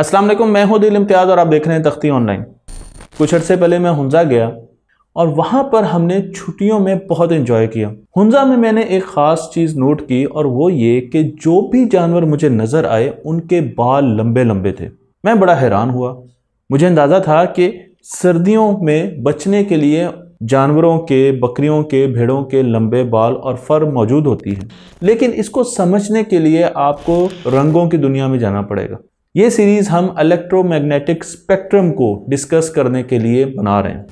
अस्सलाम वालेकुम मैं हूं दिल इम्तियाज़ और आप देख रहे हैं तख्ती ऑनलाइन कुछ अर्से पहले मैं हुंजा गया और वहाँ पर हमने छुट्टियों में बहुत इन्जॉय किया हुंजा में मैंने एक ख़ास चीज़ नोट की और वो ये कि जो भी जानवर मुझे नज़र आए उनके बाल लंबे लंबे थे मैं बड़ा हैरान हुआ मुझे अंदाज़ा था कि सर्दियों में बचने के लिए जानवरों के बकरियों के भेड़ों के लंबे बाल और फर मौजूद होती है लेकिन इसको समझने के लिए आपको रंगों की दुनिया में जाना पड़ेगा ये सीरीज हम इलेक्ट्रोमैग्नेटिक स्पेक्ट्रम को डिस्कस करने के लिए बना रहे हैं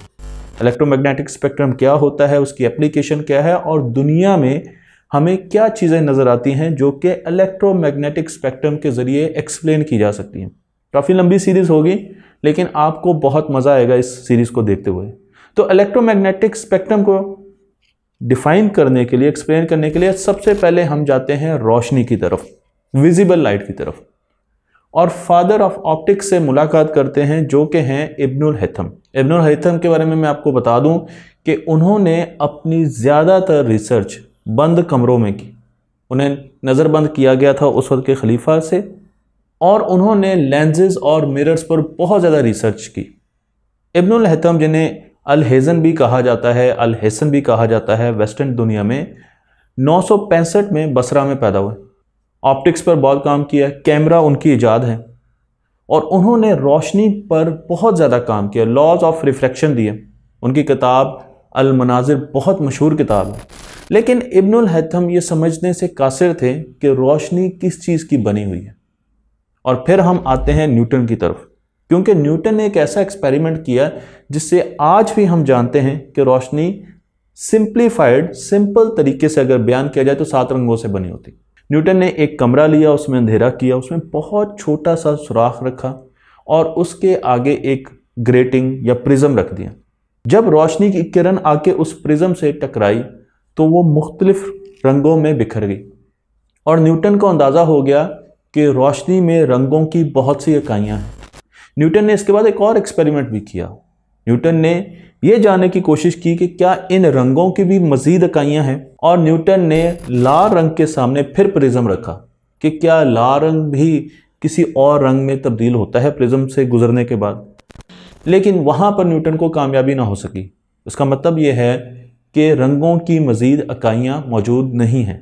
इलेक्ट्रोमैग्नेटिक स्पेक्ट्रम क्या होता है उसकी एप्लीकेशन क्या है और दुनिया में हमें क्या चीज़ें नज़र आती हैं जो कि इलेक्ट्रोमैग्नेटिक स्पेक्ट्रम के ज़रिए एक्सप्लेन की जा सकती हैं काफ़ी लंबी सीरीज़ होगी लेकिन आपको बहुत मज़ा आएगा इस सीरीज़ को देखते हुए तो इलेक्ट्रोमैग्नेटिक स्पेक्ट्रम को डिफाइन करने के लिए एक्सप्लेन करने के लिए सबसे पहले हम जाते हैं रोशनी की तरफ विजिबल लाइट की तरफ और फादर ऑफ ऑप्टिक्स से मुलाकात करते हैं जो कि हैं इब्नुल हैथम इब्नुल हैथम के बारे में मैं आपको बता दूं कि उन्होंने अपनी ज़्यादातर रिसर्च बंद कमरों में की उन्हें नज़रबंद किया गया था उस वक्त के खलीफा से और उन्होंने लेंजेज और मिरर्स पर बहुत ज़्यादा रिसर्च की इब्नुल हैथम जिन्हें अलहेज़न भी कहा जाता है अलहसन भी कहा जाता है वेस्टर्न दुनिया में नौ में बसरा में पैदा हुए ऑप्टिक्स पर बहुत काम किया कैमरा उनकी ईजाद है और उन्होंने रोशनी पर बहुत ज़्यादा काम किया लॉज ऑफ रिफ्लेक्शन दिए उनकी किताब अलमनाजिर बहुत मशहूर किताब है लेकिन इब्नुल हैथम ये समझने से कासिर थे कि रोशनी किस चीज़ की बनी हुई है और फिर हम आते हैं न्यूटन की तरफ क्योंकि न्यूटन ने एक ऐसा एक्सपेरिमेंट किया जिससे आज भी हम जानते हैं कि रोशनी सिंप्लीफाइड सिंपल तरीके से अगर बयान किया जाए तो सात रंगों से बनी होती न्यूटन ने एक कमरा लिया उसमें अंधेरा किया उसमें बहुत छोटा सा सुराख रखा और उसके आगे एक ग्रेटिंग या प्रिज्म रख दिया जब रोशनी की किरण आके उस प्रिज्म से टकराई तो वो मुख्तलिफ रंगों में बिखर गई और न्यूटन को अंदाज़ा हो गया कि रोशनी में रंगों की बहुत सी इकाइयाँ हैं न्यूटन ने इसके बाद एक और एक्सपेरिमेंट भी किया न्यूटन ने ये जानने की कोशिश की कि क्या इन रंगों की भी मजीद इकाइयाँ हैं और न्यूटन ने लाल रंग के सामने फिर प्रिज्म रखा कि क्या लाल रंग भी किसी और रंग में तब्दील होता है प्रिज्म से गुजरने के बाद लेकिन वहाँ पर न्यूटन को कामयाबी ना हो सकी उसका मतलब ये है कि रंगों की मज़ीद इकाइयाँ मौजूद नहीं हैं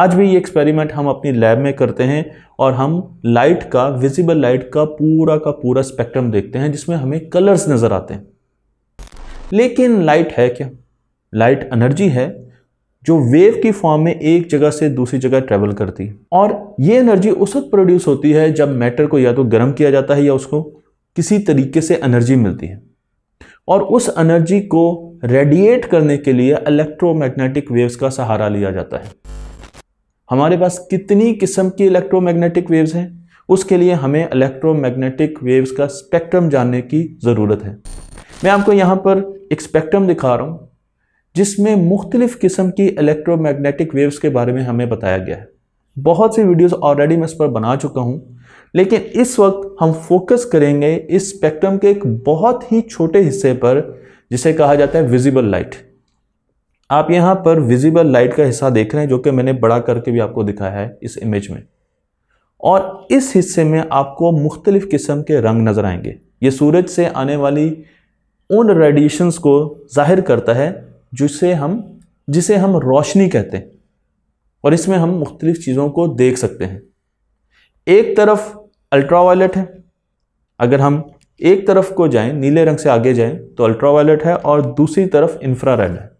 आज भी ये एक्सपेरिमेंट हम अपनी लैब में करते हैं और हम लाइट का विजिबल लाइट का पूरा का पूरा स्पेक्ट्रम देखते हैं जिसमें हमें कलर्स नज़र आते हैं लेकिन लाइट है क्या लाइट एनर्जी है जो वेव की फॉर्म में एक जगह से दूसरी जगह ट्रेवल करती है और ये एनर्जी उस वक्त प्रोड्यूस होती है जब मैटर को या तो गर्म किया जाता है या उसको किसी तरीके से एनर्जी मिलती है और उस एनर्जी को रेडिएट करने के लिए इलेक्ट्रोमैग्नेटिक वेव्स का सहारा लिया जाता है हमारे पास कितनी किस्म की इलेक्ट्रोमैग्नेटिक वेव्स हैं उसके लिए हमें इलेक्ट्रोमैग्नेटिक वेव्स का स्पेक्ट्रम जानने की ज़रूरत है मैं आपको यहाँ पर एक स्पेक्ट्रम दिखा रहा हूँ जिसमें मुख्तलिफ़ किस्म की इलेक्ट्रोमैग्नेटिक वेव्स के बारे में हमें बताया गया है बहुत सी वीडियोस ऑलरेडी मैं इस पर बना चुका हूँ लेकिन इस वक्त हम फोकस करेंगे इस स्पेक्ट्रम के एक बहुत ही छोटे हिस्से पर जिसे कहा जाता है विजिबल लाइट आप यहाँ पर विजिबल लाइट का हिस्सा देख रहे हैं जो कि मैंने बड़ा करके भी आपको दिखाया है इस इमेज में और इस हिस्से में आपको मुख्तलिफ़ किस्म के रंग नज़र आएंगे ये सूरज से आने वाली उन रेडिएशंस को जाहिर करता है जिसे हम जिसे हम रोशनी कहते हैं और इसमें हम मुख्तलिफ चीज़ों को देख सकते हैं एक तरफ अल्ट्रावायलेट है अगर हम एक तरफ को जाएं नीले रंग से आगे जाएं तो अल्ट्रावायलेट है और दूसरी तरफ इंफ्रारेड है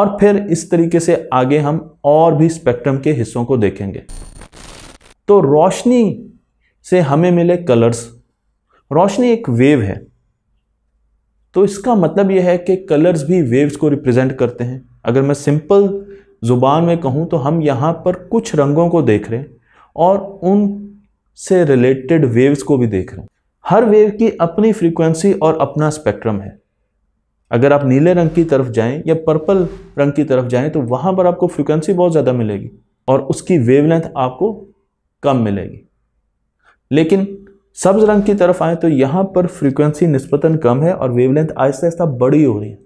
और फिर इस तरीके से आगे हम और भी स्पेक्ट्रम के हिस्सों को देखेंगे तो रोशनी से हमें मिले कलर्स रोशनी एक वेव है तो इसका मतलब यह है कि कलर्स भी वेव्स को रिप्रेजेंट करते हैं अगर मैं सिंपल ज़ुबान में कहूँ तो हम यहाँ पर कुछ रंगों को देख रहे हैं और उन से रिलेटेड वेव्स को भी देख रहे हैं हर वेव की अपनी फ्रीक्वेंसी और अपना स्पेक्ट्रम है अगर आप नीले रंग की तरफ जाएं या पर्पल रंग की तरफ जाएं तो वहाँ पर आपको फ्रीक्वेंसी बहुत ज़्यादा मिलेगी और उसकी वेवलेंथ आपको कम मिलेगी लेकिन सब्ज रंग की तरफ आए तो यहाँ पर फ्रीक्वेंसी निस्पतन कम है और वेवलेंथ आहिस्ता आहिस्ता बड़ी हो रही है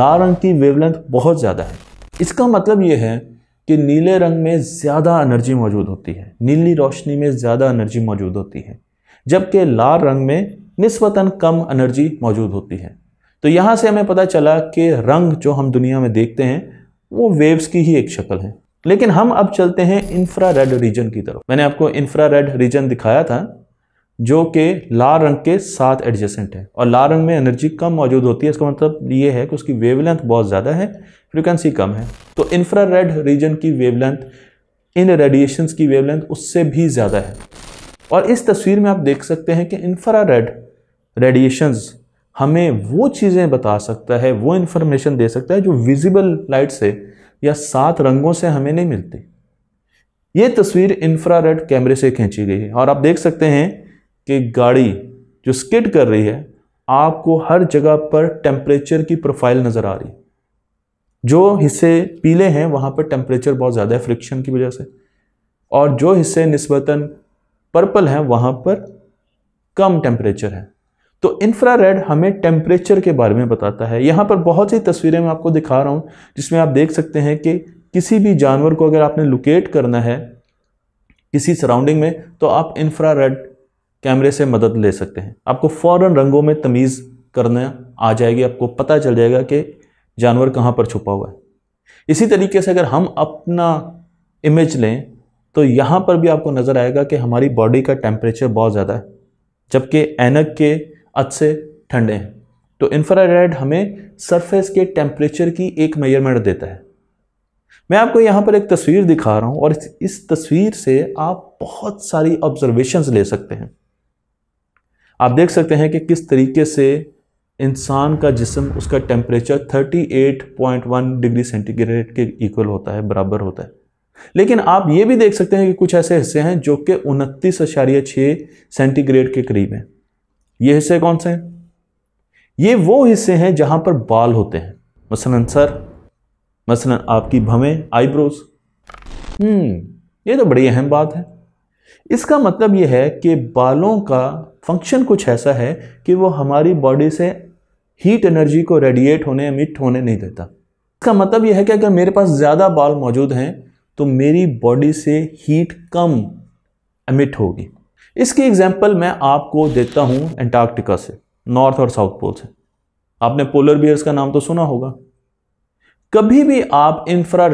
लाल रंग की वेवलेंथ बहुत ज़्यादा है इसका मतलब ये है कि नीले रंग में ज़्यादा एनर्जी मौजूद होती है नीली रोशनी में ज़्यादा एनर्जी मौजूद होती है जबकि लाल रंग में निस्वतन कम एनर्जी मौजूद होती है तो यहाँ से हमें पता चला कि रंग जो हम दुनिया में देखते हैं वो वेव्स की ही एक शक्ल है लेकिन हम अब चलते हैं इंफ्रा रेड रीजन की तरफ मैंने आपको इंफ्रा रेड रीजन दिखाया था जो कि लाल रंग के साथ एडजेसेंट है और लाल रंग में एनर्जी कम मौजूद होती है इसका मतलब ये है कि उसकी वेवलेंथ बहुत ज़्यादा है फ्रिक्वेंसी कम है तो इन्फ्रा रेड रीजन की वेवलेंथ इन रेडिएशंस की वेवलेंथ उससे भी ज़्यादा है और इस तस्वीर में आप देख सकते हैं कि इंफ्रा रेड रेडिएशंस हमें वो चीज़ें बता सकता है वो इन्फॉर्मेशन दे सकता है जो विजिबल लाइट से या सात रंगों से हमें नहीं मिलती ये तस्वीर इंफ्रा रेड कैमरे से खींची गई है और आप देख सकते हैं कि गाड़ी जो स्किड कर रही है आपको हर जगह पर टेम्परेचर की प्रोफाइल नज़र आ रही जो हिस्से पीले हैं वहाँ पर टेम्परेचर बहुत ज़्यादा है फ्रिक्शन की वजह से और जो हिस्से नस्बता पर्पल हैं वहाँ पर कम टेम्परेचर है तो इंफ्रारेड हमें टेम्परेचर के बारे में बताता है यहाँ पर बहुत सी तस्वीरें मैं आपको दिखा रहा हूँ जिसमें आप देख सकते हैं कि किसी भी जानवर को अगर आपने लोकेट करना है किसी सराउंडिंग में तो आप इंफ्रारेड कैमरे से मदद ले सकते हैं आपको फ़ौर रंगों में तमीज़ करना आ जाएगी आपको पता चल जाएगा कि जानवर कहाँ पर छुपा हुआ है इसी तरीके से अगर हम अपना इमेज लें तो यहाँ पर भी आपको नज़र आएगा कि हमारी बॉडी का टेम्परेचर बहुत ज़्यादा है जबकि एनक के अच्छे से ठंडे हैं तो इन्फ्रारेड हमें सरफेस के टेम्परेचर की एक मेजरमेंट देता है मैं आपको यहाँ पर एक तस्वीर दिखा रहा हूँ और इस तस्वीर से आप बहुत सारी ऑब्जर्वेशंस ले सकते हैं आप देख सकते हैं कि किस तरीके से इंसान का जिसम उसका टेम्परेचर 38.1 डिग्री सेंटीग्रेड के इक्वल होता है बराबर होता है लेकिन आप ये भी देख सकते हैं कि कुछ ऐसे हिस्से हैं जो कि उनतीस अशारिया छः सेंटीग्रेड के करीब हैं ये हिस्से कौन से हैं ये वो हिस्से हैं जहाँ पर बाल होते हैं मसलन सर मसलन आपकी भवें आईब्रोज हम्म ये तो बड़ी अहम बात है इसका मतलब यह है कि बालों का फंक्शन कुछ ऐसा है कि वो हमारी बॉडी से हीट एनर्जी को रेडिएट होने मिट होने नहीं देता इसका मतलब यह है कि अगर मेरे पास ज़्यादा बाल मौजूद हैं तो मेरी बॉडी से हीट कम एमिट होगी इसकी एग्जाम्पल मैं आपको देता हूं एंटार्क्टिका से नॉर्थ और साउथ पोल से आपने पोलर बियर्स का नाम तो सुना होगा कभी भी आप इंफ्रा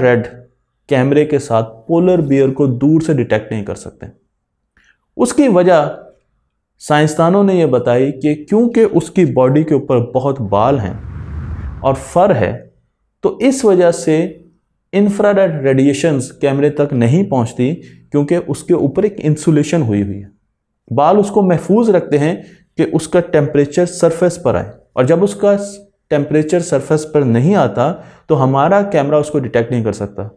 कैमरे के साथ पोलर बियर को दूर से डिटेक्ट नहीं कर सकते उसकी वजह साइंसदानों ने यह बताई कि क्योंकि उसकी बॉडी के ऊपर बहुत बाल हैं और फर है तो इस वजह से इंफ्राडेड रेडिएशंस कैमरे तक नहीं पहुंचती क्योंकि उसके ऊपर एक इंसुलेशन हुई हुई है बाल उसको महफूज रखते हैं कि उसका टेम्परेचर सरफेस पर आए और जब उसका टेम्परेचर सरफेस पर नहीं आता तो हमारा कैमरा उसको डिटेक्ट नहीं कर सकता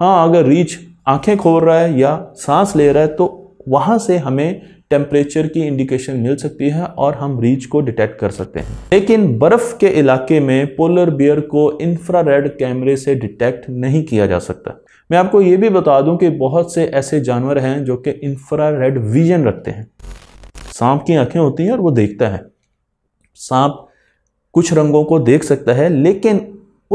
हाँ अगर रीच आंखें खोल रहा है या सांस ले रहा है तो वहाँ से हमें टेम्परेचर की इंडिकेशन मिल सकती है और हम रीच को डिटेक्ट कर सकते हैं लेकिन बर्फ़ के इलाके में पोलर बियर को इंफ्रारेड कैमरे से डिटेक्ट नहीं किया जा सकता मैं आपको ये भी बता दूं कि बहुत से ऐसे जानवर हैं जो कि इंफ्रारेड विजन रखते हैं सांप की आंखें होती हैं और वो देखता है सांप कुछ रंगों को देख सकता है लेकिन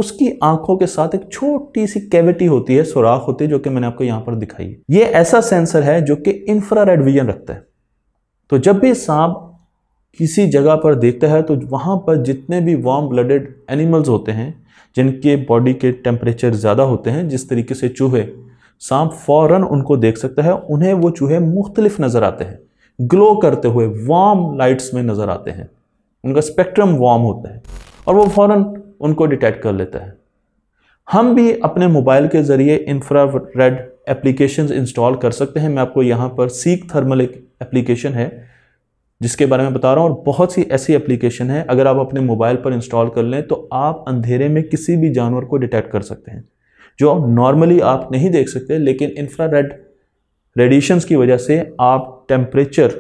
उसकी आंखों के साथ एक छोटी सी कैविटी होती है सुराख होती है जो कि मैंने आपको यहाँ पर दिखाई है ये ऐसा सेंसर है जो कि इंफ्रारेड विजन रखता है तो जब भी सांप किसी जगह पर देखता है तो वहाँ पर जितने भी वार्म ब्लडेड एनिमल्स होते हैं जिनके बॉडी के टेम्परेचर ज़्यादा होते हैं जिस तरीके से चूहे सांप फौरन उनको देख सकता है उन्हें वो चूहे मुख्तलिफ नज़र आते हैं ग्लो करते हुए वार्म लाइट्स में नज़र आते हैं उनका स्पेक्ट्रम वार्म होता है और वो फ़ौरन उनको डिटेक्ट कर लेता है हम भी अपने मोबाइल के ज़रिए इंफ्रा रेड एप्लीकेशन इंस्टॉल कर सकते हैं मैं आपको यहाँ पर सीक थर्मल एक एप्लीकेशन है जिसके बारे में बता रहा हूँ और बहुत सी ऐसी एप्लीकेशन है अगर आप अपने मोबाइल पर इंस्टॉल कर लें तो आप अंधेरे में किसी भी जानवर को डिटेक्ट कर सकते हैं जो नॉर्मली आप नहीं देख सकते लेकिन इंफ्रा रेड रेडिएशन की वजह से आप टेम्परेचर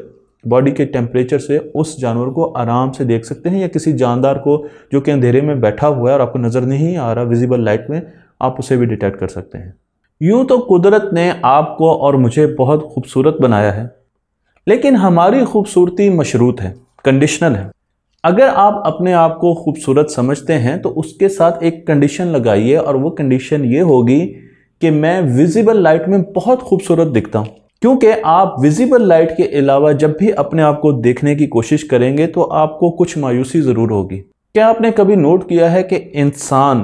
बॉडी के टेम्परेचर से उस जानवर को आराम से देख सकते हैं या किसी जानदार को जो कि अंधेरे में बैठा हुआ है और आपको नज़र नहीं आ रहा विजिबल लाइट में आप उसे भी डिटेक्ट कर सकते हैं यूँ तो कुदरत ने आपको और मुझे बहुत खूबसूरत बनाया है लेकिन हमारी खूबसूरती मशरूत है कंडीशनल है अगर आप अपने आप को खूबसूरत समझते हैं तो उसके साथ एक कंडीशन लगाइए और वो कंडीशन ये होगी कि मैं विजिबल लाइट में बहुत खूबसूरत दिखता हूँ क्योंकि आप विजिबल लाइट के अलावा जब भी अपने आप को देखने की कोशिश करेंगे तो आपको कुछ मायूसी ज़रूर होगी क्या आपने कभी नोट किया है कि इंसान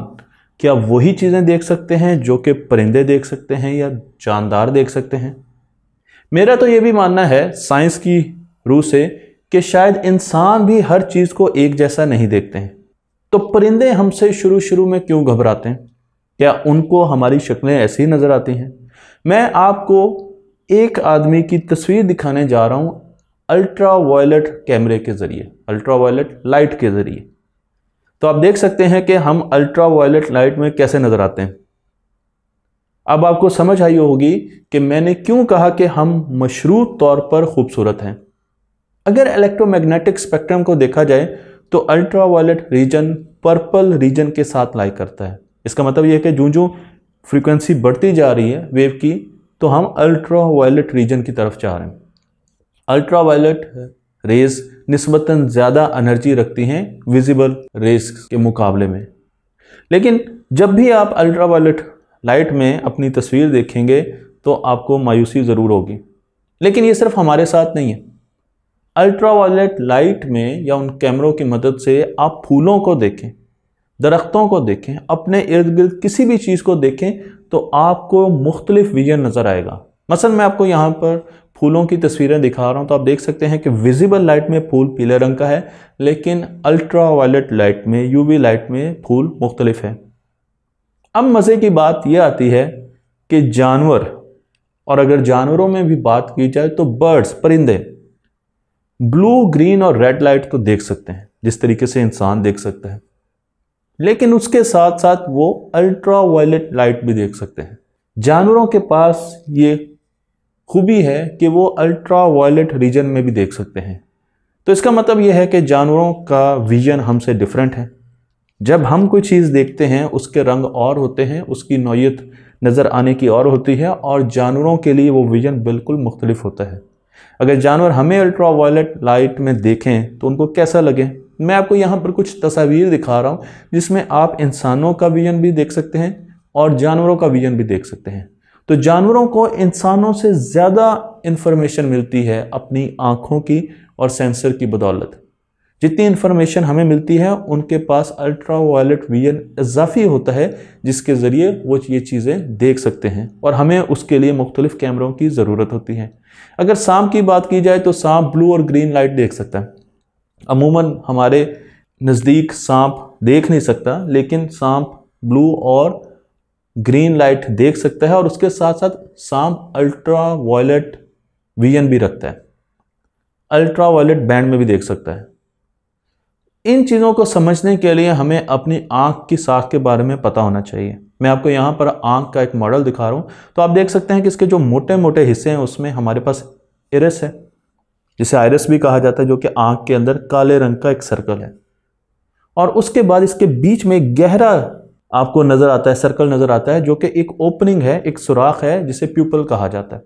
क्या वही चीज़ें देख सकते हैं जो कि परिंदे देख सकते हैं या जानदार देख सकते हैं मेरा तो ये भी मानना है साइंस की रूह से कि शायद इंसान भी हर चीज़ को एक जैसा नहीं देखते हैं तो परिंदे हमसे शुरू शुरू में क्यों घबराते हैं क्या उनको हमारी शक्लें ऐसी नज़र आती हैं मैं आपको एक आदमी की तस्वीर दिखाने जा रहा हूँ अल्ट्रा वायलट कैमरे के ज़रिए अल्ट्रा वायलेट लाइट के ज़रिए तो आप देख सकते हैं कि हम अल्ट्रा वायलेट लाइट में कैसे नज़र आते हैं अब आपको समझ आई होगी कि मैंने क्यों कहा कि हम मशरूत तौर पर खूबसूरत हैं अगर इलेक्ट्रोमैग्नेटिक स्पेक्ट्रम को देखा जाए तो ultra violet region purple region के साथ लाई करता है इसका मतलब यह है कि जो जो फ्रीक्वेंसी बढ़ती जा रही है वेव की तो हम अल्ट्रा वायलट रीजन की तरफ चाह रहे हैं अल्ट्रा वायलेट रेज नस्बता ज़्यादा एनर्जी रखती हैं विजिबल रेज के मुकाबले में लेकिन जब भी आप अल्ट्रा वायलेट लाइट में अपनी तस्वीर देखेंगे तो आपको मायूसी ज़रूर होगी लेकिन ये सिर्फ हमारे साथ नहीं है अल्ट्रा वायलेट लाइट में या उन कैमरों की मदद से आप फूलों को देखें दरख्तों को देखें अपने इर्द गिर्द किसी भी चीज़ को देखें तो आपको मुख्तलिफ विजन नज़र आएगा मसलन मैं आपको यहाँ पर फूलों की तस्वीरें दिखा रहा हूँ तो आप देख सकते हैं कि विजिबल लाइट में फूल पीले रंग का है लेकिन अल्ट्रा वायलेट लाइट में वी लाइट में फूल मुख्तलिफ है अब मज़े की बात यह आती है कि जानवर और अगर जानवरों में भी बात की जाए तो बर्ड्स परिंदे ब्लू ग्रीन और रेड लाइट तो देख सकते हैं जिस तरीके से इंसान देख सकता है लेकिन उसके साथ साथ वो अल्ट्रा वायलेट लाइट भी देख सकते हैं जानवरों के पास ये खूबी है कि वो अल्ट्रा वायलेट रीजन में भी देख सकते हैं तो इसका मतलब यह है कि जानवरों का विजन हमसे डिफरेंट है जब हम कोई चीज़ देखते हैं उसके रंग और होते हैं उसकी नौीयत नज़र आने की और होती है और जानवरों के लिए वो विजन बिल्कुल मुख्तलिफ होता है अगर जानवर हमें अल्ट्रा वायलेट लाइट में देखें तो उनको कैसा लगे मैं आपको यहाँ पर कुछ तस्वीर दिखा रहा हूँ जिसमें आप इंसानों का विजन भी देख सकते हैं और जानवरों का विजन भी देख सकते हैं तो जानवरों को इंसानों से ज़्यादा इन्फॉर्मेशन मिलती है अपनी आँखों की और सेंसर की बदौलत जितनी इन्फॉर्मेशन हमें मिलती है उनके पास अल्ट्रा वायलेट वीजन इजाफी होता है जिसके ज़रिए वो ये चीज़ें देख सकते हैं और हमें उसके लिए मुख्तलिफ़ कैमरों की ज़रूरत होती है अगर सांप की बात की जाए तो सांप ब्लू और ग्रीन लाइट देख सकता है अमूमन हमारे नज़दीक सांप देख नहीं सकता लेकिन सांप ब्लू और ग्रीन लाइट देख सकता है और उसके साथ साथ सांप अल्ट्रा वायलेट वीजन भी रखता है अल्ट्रा वायलेट बैंड में भी देख सकता है इन चीज़ों को समझने के लिए हमें अपनी आँख की साख के बारे में पता होना चाहिए मैं आपको यहाँ पर आँख का एक मॉडल दिखा रहा हूँ तो आप देख सकते हैं कि इसके जो मोटे मोटे हिस्से हैं उसमें हमारे पास इरस है जिसे आयरस भी कहा जाता है जो कि आंख के अंदर काले रंग का एक सर्कल है और उसके बाद इसके बीच में गहरा आपको नज़र आता है सर्कल नज़र आता है जो कि एक ओपनिंग है एक सुराख है जिसे प्यूपल कहा जाता है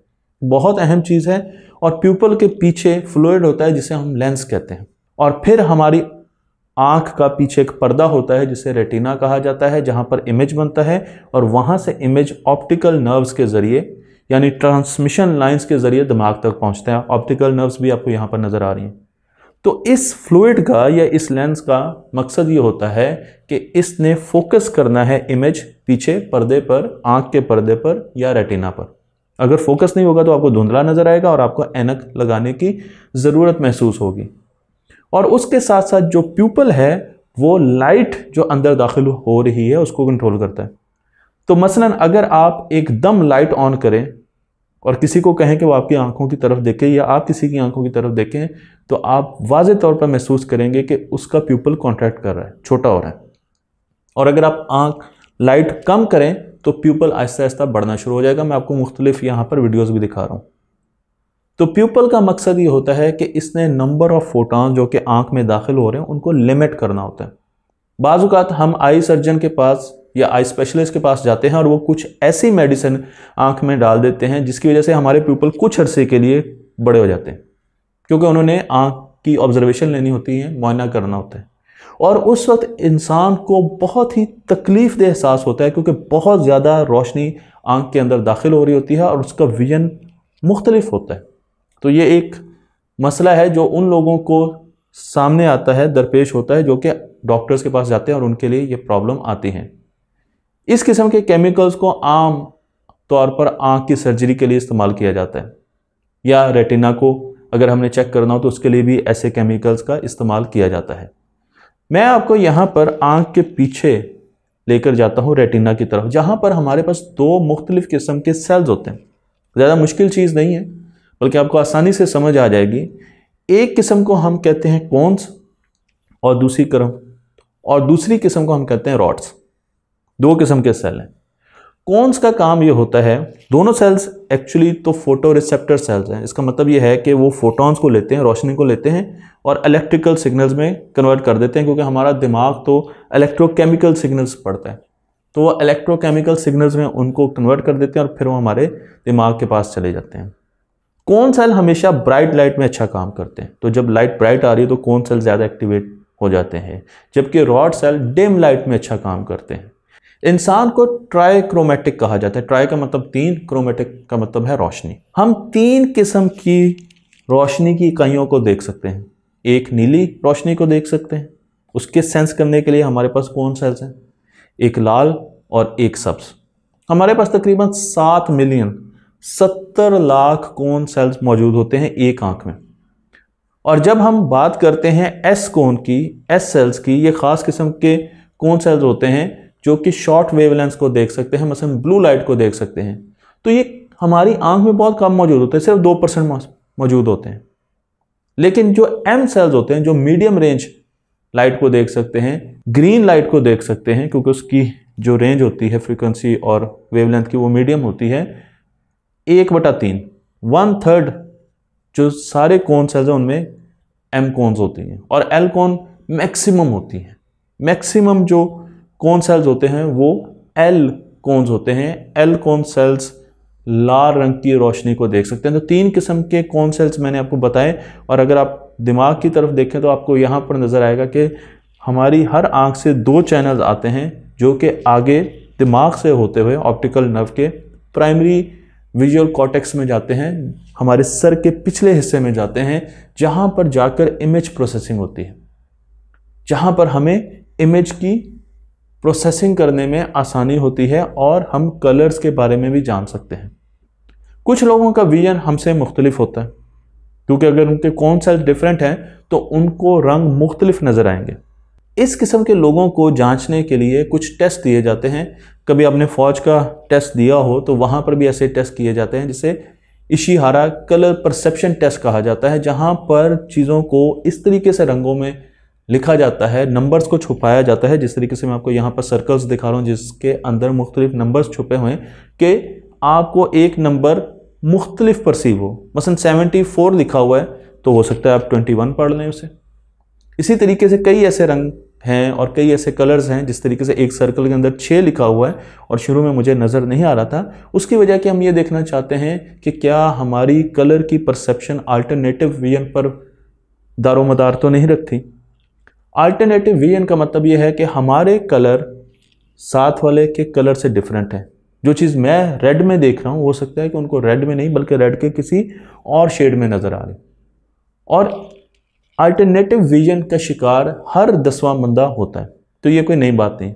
बहुत अहम चीज़ है और प्यूपल के पीछे फ्लूड होता है जिसे हम लेंस कहते हैं और फिर हमारी आंख का पीछे एक पर्दा होता है जिसे रेटिना कहा जाता है जहां पर इमेज बनता है और वहां से इमेज ऑप्टिकल नर्व्स के ज़रिए यानी ट्रांसमिशन लाइंस के ज़रिए दिमाग तक पहुंचते हैं ऑप्टिकल नर्व्स भी आपको यहाँ पर नज़र आ रही हैं तो इस फ्लूड का या इस लेंस का मकसद ये होता है कि इसने फोकस करना है इमेज पीछे पर्दे पर आंख के पर्दे पर या रेटिना पर अगर फोकस नहीं होगा तो आपको धुंधला नज़र आएगा और आपको एनक लगाने की ज़रूरत महसूस होगी और उसके साथ साथ जो प्यूपल है वो लाइट जो अंदर दाखिल हो रही है उसको कंट्रोल करता है तो मसलन अगर आप एकदम लाइट ऑन करें और किसी को कहें कि वो आपकी आंखों की तरफ देखें या आप किसी की आंखों की तरफ देखें तो आप वाज तौर पर महसूस करेंगे कि उसका प्यूपल कॉन्ट्रैक्ट कर रहा है छोटा हो रहा है और अगर आप आँख लाइट कम करें तो प्यूपल आहिस्ता आहिस्ता बढ़ना शुरू हो जाएगा मैं आपको मुख्तलिफ यहाँ पर वीडियोज़ भी दिखा रहा हूँ तो प्यूपल का मकसद ये होता है कि इसने नंबर ऑफ़ फोटॉन जो कि आँख में दाखिल हो रहे हैं उनको लिमिट करना होता है बाज़ात हम आई सर्जन के पास या आई स्पेशलिस्ट के पास जाते हैं और वो कुछ ऐसी मेडिसिन आँख में डाल देते हैं जिसकी वजह से हमारे पीपल कुछ अरसे के लिए बड़े हो जाते हैं क्योंकि उन्होंने आँख की ऑब्जर्वेशन लेनी होती है मुआयना करना होता है और उस वक्त इंसान को बहुत ही तकलीफ दे एहसास होता है क्योंकि बहुत ज़्यादा रोशनी आँख के अंदर दाखिल हो रही होती है और उसका विजन मुख्तलिफ होता है तो ये एक मसला है जो उन लोगों को सामने आता है दरपेश होता है जो कि डॉक्टर्स के पास जाते हैं और उनके लिए ये प्रॉब्लम आती हैं इस किस्म के केमिकल्स को आम तौर पर आँख की सर्जरी के लिए इस्तेमाल किया जाता है या रेटिना को अगर हमने चेक करना हो तो उसके लिए भी ऐसे केमिकल्स का इस्तेमाल किया जाता है मैं आपको यहाँ पर आँख के पीछे लेकर जाता हूँ रेटिना की तरफ जहाँ पर हमारे पास दो मुख्तलिफ़ किस्म के सेल्स होते हैं ज़्यादा मुश्किल चीज़ नहीं है बल्कि आपको आसानी से समझ आ जाएगी एक किस्म को हम कहते हैं कौनस और दूसरी क्रम और दूसरी किस्म को हम कहते हैं रॉड्स दो किस्म के सेल हैं कौनस का काम ये होता है दोनों सेल्स एक्चुअली तो फोटो रिसेप्टर सेल्स हैं इसका मतलब ये है कि वो फोटॉन्स को लेते हैं रोशनी को लेते हैं और इलेक्ट्रिकल सिग्नल्स में कन्वर्ट कर देते हैं क्योंकि हमारा दिमाग तो इलेक्ट्रोकेमिकल सिग्नल्स पढ़ता है तो वो इलेक्ट्रोकेमिकल सिग्नल्स में उनको कन्वर्ट कर देते हैं और फिर वो हमारे दिमाग के पास चले जाते हैं कौन सेल हमेशा ब्राइट लाइट में अच्छा काम करते हैं तो जब लाइट ब्राइट आ रही है तो कौन सेल ज़्यादा एक्टिवेट हो जाते हैं जबकि रॉड सेल डिम लाइट में अच्छा काम करते हैं इंसान को ट्राइक्रोमेटिक कहा जाता है ट्राई का मतलब तीन क्रोमेटिक का मतलब है रोशनी हम तीन किस्म की रोशनी की इकाइयों को देख सकते हैं एक नीली रोशनी को देख सकते हैं उसके सेंस करने के लिए हमारे पास कौन सेल्स हैं एक लाल और एक सब्स हमारे पास तकरीबन सात मिलियन सत्तर लाख कौन सेल्स मौजूद होते हैं एक आंख में और जब हम बात करते हैं एस कौन की एस सेल्स की ये ख़ास किस्म के कौन सेल्स होते हैं जो कि शॉर्ट वेवलेंस को देख सकते हैं मसलन ब्लू लाइट को देख सकते हैं तो ये हमारी आंख में बहुत कम मौजूद होते हैं सिर्फ दो परसेंट मौजूद होते हैं लेकिन जो एम सेल्स होते हैं जो मीडियम रेंज लाइट को देख सकते हैं ग्रीन लाइट को देख सकते हैं क्योंकि उसकी जो रेंज होती है फ्रिक्वेंसी और वेवलेंथ की वो मीडियम होती है एक बटा तीन वन थर्ड जो सारे कौन सेल्स हैं उनमें एम कौनस होती हैं और एल कौन मैक्सिमम होती है मैक्सिमम जो कौन सेल्स होते हैं वो एल कौन होते हैं एल कौन सेल्स लाल रंग की रोशनी को देख सकते हैं तो तीन किस्म के कौन सेल्स मैंने आपको बताए और अगर आप दिमाग की तरफ देखें तो आपको यहाँ पर नज़र आएगा कि हमारी हर आँख से दो चैनल आते हैं जो कि आगे दिमाग से होते हुए ऑप्टिकल नर्व के प्राइमरी विजुअल कॉटेक्स में जाते हैं हमारे सर के पिछले हिस्से में जाते हैं जहाँ पर जाकर इमेज प्रोसेसिंग होती है जहाँ पर हमें इमेज की प्रोसेसिंग करने में आसानी होती है और हम कलर्स के बारे में भी जान सकते हैं कुछ लोगों का विजन हमसे मुख्तलिफ होता है क्योंकि अगर उनके कौन सेल्स डिफरेंट हैं तो उनको रंग मुख्तलिफ नज़र आएंगे इस किस्म के लोगों को जांचने के लिए कुछ टेस्ट दिए जाते हैं कभी आपने फ़ौज का टेस्ट दिया हो तो वहाँ पर भी ऐसे टेस्ट किए जाते हैं जिसे इशिहारा कलर परसेप्शन टेस्ट कहा जाता है जहाँ पर चीज़ों को इस तरीके से रंगों में लिखा जाता है नंबर्स को छुपाया जाता है जिस तरीके से मैं आपको यहाँ पर सर्कल्स दिखा रहा हूँ जिसके अंदर मुख्तलिफ नंबर्स छुपे हुए हैं कि आपको एक नंबर मुख्तलिफ परसीव हो मसलन सेवेंटी फोर लिखा हुआ है तो हो सकता है आप ट्वेंटी वन पढ़ लें उसे इसी तरीके से कई ऐसे रंग हैं और कई ऐसे कलर्स हैं जिस तरीके से एक सर्कल के अंदर छः लिखा हुआ है और शुरू में मुझे नज़र नहीं आ रहा था उसकी वजह कि हम ये देखना चाहते हैं कि क्या हमारी कलर की परसेप्शन आल्टरनेटिव विजन पर दारोमदार तो नहीं रखती अल्टरनेटिव वी का मतलब ये है कि हमारे कलर साथ वाले के कलर से डिफरेंट हैं जो चीज़ मैं रेड में देख रहा हूँ हो सकता है कि उनको रेड में नहीं बल्कि रेड के किसी और शेड में नज़र आ रहे और अल्टरनेटिव विजन का शिकार हर दसवां बंदा होता है तो ये कोई नई बात नहीं